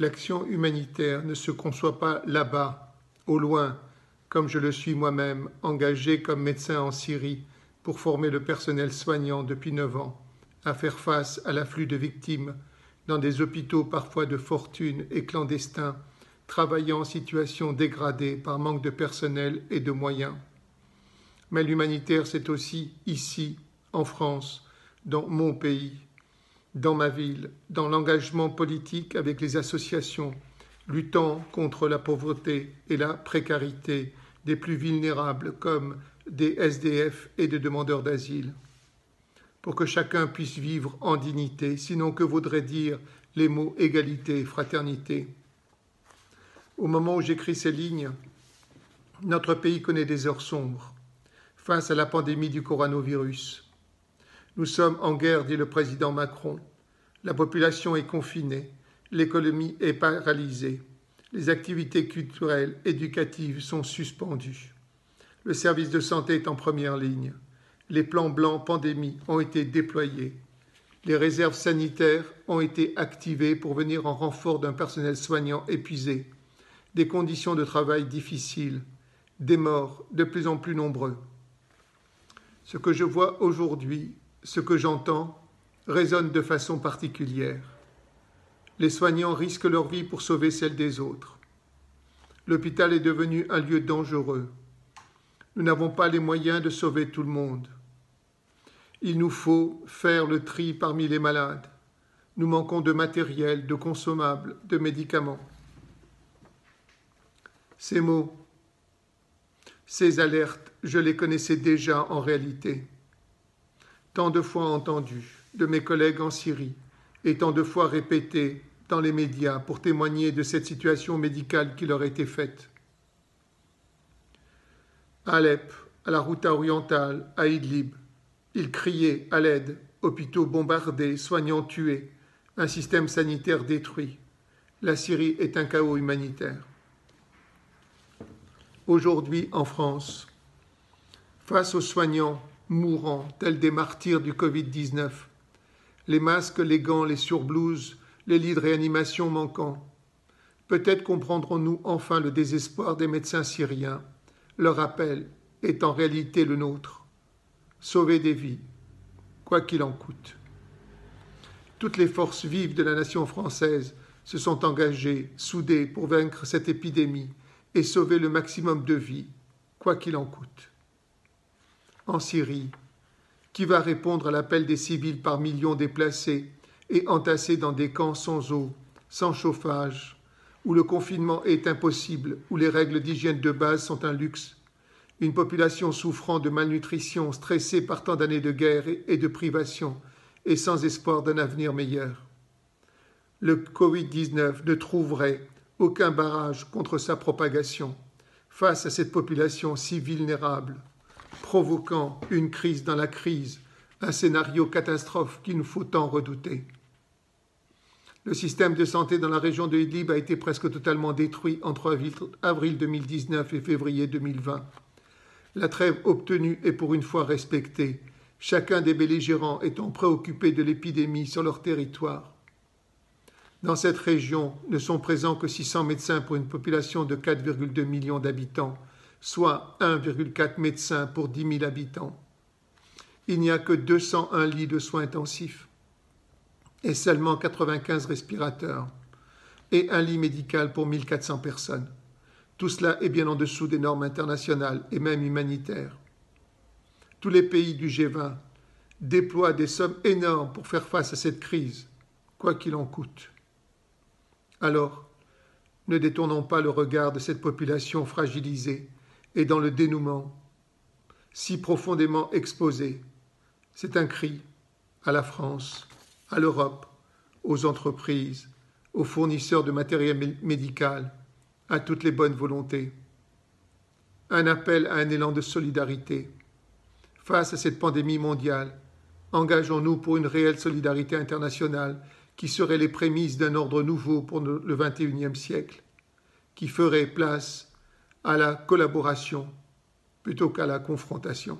l'action humanitaire ne se conçoit pas là-bas, au loin, comme je le suis moi-même, engagé comme médecin en Syrie pour former le personnel soignant depuis neuf ans, à faire face à l'afflux de victimes dans des hôpitaux parfois de fortune et clandestins, travaillant en situation dégradée par manque de personnel et de moyens. Mais l'humanitaire, c'est aussi ici, en France, dans mon pays, dans ma ville, dans l'engagement politique avec les associations, luttant contre la pauvreté et la précarité des plus vulnérables comme des SDF et des demandeurs d'asile, pour que chacun puisse vivre en dignité, sinon que voudraient dire les mots égalité et fraternité. Au moment où j'écris ces lignes, notre pays connaît des heures sombres face à la pandémie du coronavirus. Nous sommes en guerre, dit le président Macron. La population est confinée, l'économie est paralysée, les activités culturelles, éducatives sont suspendues. Le service de santé est en première ligne. Les plans blancs pandémie ont été déployés. Les réserves sanitaires ont été activées pour venir en renfort d'un personnel soignant épuisé. Des conditions de travail difficiles, des morts de plus en plus nombreux. Ce que je vois aujourd'hui, ce que j'entends, résonnent de façon particulière. Les soignants risquent leur vie pour sauver celle des autres. L'hôpital est devenu un lieu dangereux. Nous n'avons pas les moyens de sauver tout le monde. Il nous faut faire le tri parmi les malades. Nous manquons de matériel, de consommables, de médicaments. Ces mots, ces alertes, je les connaissais déjà en réalité, tant de fois entendus de mes collègues en Syrie étant deux fois répétés dans les médias pour témoigner de cette situation médicale qui leur était faite. À Alep, à la route orientale, à Idlib, ils criaient à l'aide, hôpitaux bombardés, soignants tués, un système sanitaire détruit. La Syrie est un chaos humanitaire. Aujourd'hui, en France, face aux soignants mourants, tels des martyrs du Covid-19, les masques, les gants, les surblouses, les lits de réanimation manquants. Peut-être comprendrons-nous enfin le désespoir des médecins syriens. Leur appel est en réalité le nôtre. Sauver des vies, quoi qu'il en coûte. Toutes les forces vives de la nation française se sont engagées, soudées, pour vaincre cette épidémie et sauver le maximum de vies, quoi qu'il en coûte. En Syrie, qui va répondre à l'appel des civils par millions déplacés et entassés dans des camps sans eau, sans chauffage, où le confinement est impossible, où les règles d'hygiène de base sont un luxe, une population souffrant de malnutrition, stressée par tant d'années de guerre et de privation, et sans espoir d'un avenir meilleur. Le Covid-19 ne trouverait aucun barrage contre sa propagation face à cette population si vulnérable provoquant une crise dans la crise, un scénario catastrophe qu'il nous faut tant redouter. Le système de santé dans la région de Idlib a été presque totalement détruit entre avril 2019 et février 2020. La trêve obtenue est pour une fois respectée, chacun des belligérants étant préoccupé de l'épidémie sur leur territoire. Dans cette région ne sont présents que 600 médecins pour une population de 4,2 millions d'habitants, soit 1,4 médecin pour 10 000 habitants. Il n'y a que 201 lits de soins intensifs et seulement 95 respirateurs et un lit médical pour 400 personnes. Tout cela est bien en dessous des normes internationales et même humanitaires. Tous les pays du G20 déploient des sommes énormes pour faire face à cette crise, quoi qu'il en coûte. Alors, ne détournons pas le regard de cette population fragilisée et dans le dénouement, si profondément exposé, c'est un cri à la France, à l'Europe, aux entreprises, aux fournisseurs de matériel médical, à toutes les bonnes volontés. Un appel à un élan de solidarité. Face à cette pandémie mondiale, engageons-nous pour une réelle solidarité internationale qui serait les prémices d'un ordre nouveau pour le XXIe siècle, qui ferait place à la collaboration plutôt qu'à la confrontation.